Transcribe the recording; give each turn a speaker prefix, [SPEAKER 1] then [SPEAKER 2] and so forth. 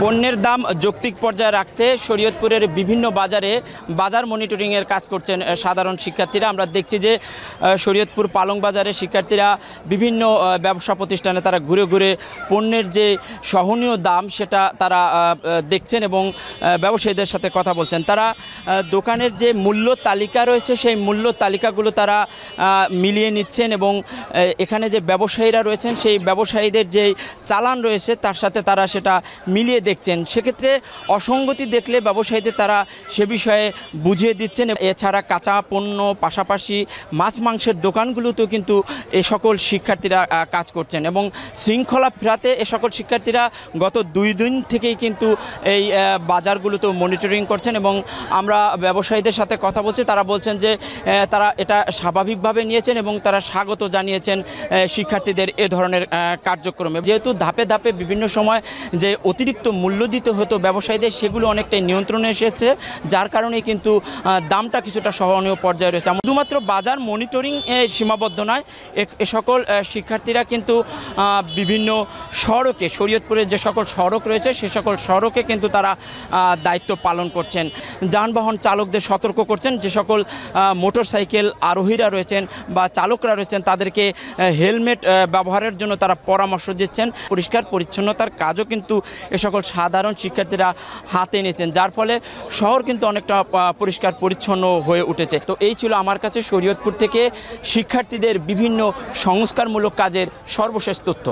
[SPEAKER 1] পণ্যের দাম যৌক্তিক পর্যায়ে রাখতে শরীয়তপুরের বিভিন্ন বাজারে বাজার মনিটরিংয়ের কাজ করছেন সাধারণ শিক্ষার্থীরা আমরা দেখছি যে শরীয়তপুর পালং বাজারে শিক্ষার্থীরা বিভিন্ন ব্যবসা প্রতিষ্ঠানে তারা ঘুরে ঘুরে পণ্যের যে সহনীয় দাম সেটা তারা দেখছেন এবং ব্যবসায়ীদের সাথে কথা বলছেন তারা দোকানের যে মূল্য তালিকা রয়েছে সেই মূল্য তালিকাগুলো তারা মিলিয়ে নিচ্ছেন এবং এখানে যে ব্যবসায়ীরা রয়েছেন সেই ব্যবসায়ীদের যে চালান রয়েছে তার সাথে তারা সেটা মিলিয়ে দেখছেন সেক্ষেত্রে অসঙ্গতি দেখলে ব্যবসায়ীদের তারা সে বিষয়ে বুঝিয়ে দিচ্ছেন এছাড়া কাঁচা পণ্য পাশাপাশি মাছ মাংসের দোকানগুলোতেও কিন্তু এ সকল শিক্ষার্থীরা কাজ করছেন এবং শৃঙ্খলা ফেরাতে এ সকল শিক্ষার্থীরা গত দুই দিন থেকেই কিন্তু এই বাজারগুলোতেও মনিটরিং করছেন এবং আমরা ব্যবসায়ীদের সাথে কথা বলছি তারা বলছেন যে তারা এটা স্বাভাবিকভাবে নিয়েছেন এবং তারা স্বাগত জানিয়েছেন শিক্ষার্থীদের এ ধরনের কার্যক্রমে যেহেতু ধাপে ধাপে বিভিন্ন সময় যে যে অতিরিক্ত মূল্য দিতে হতো ব্যবসায়ীদের সেগুলো অনেকটাই নিয়ন্ত্রণে এসেছে যার কারণে কিন্তু দামটা কিছুটা সহনীয় পর্যায়ে রয়েছে শুধুমাত্র বাজার মনিটরিং সীমাবদ্ধ নয় এ সকল শিক্ষার্থীরা কিন্তু বিভিন্ন সড়কে শরীয়তপুরের যে সকল সড়ক রয়েছে সে সকল সড়কে কিন্তু তারা দায়িত্ব পালন করছেন যানবাহন চালকদের সতর্ক করছেন যে সকল মোটরসাইকেল আরোহীরা রয়েছেন বা চালকরা রয়েছেন তাদেরকে হেলমেট ব্যবহারের জন্য তারা পরামর্শ দিচ্ছেন পরিষ্কার পরিচ্ছন্নতার কাজও কিন্তু এ সকল সাধারণ শিক্ষার্থীরা হাতে নিয়েছেন যার ফলে শহর কিন্তু অনেকটা পরিষ্কার পরিচ্ছন্ন হয়ে উঠেছে তো এই ছিল আমার কাছে শরীয়তপুর থেকে শিক্ষার্থীদের বিভিন্ন সংস্কারমূলক কাজের সর্বশেষ তথ্য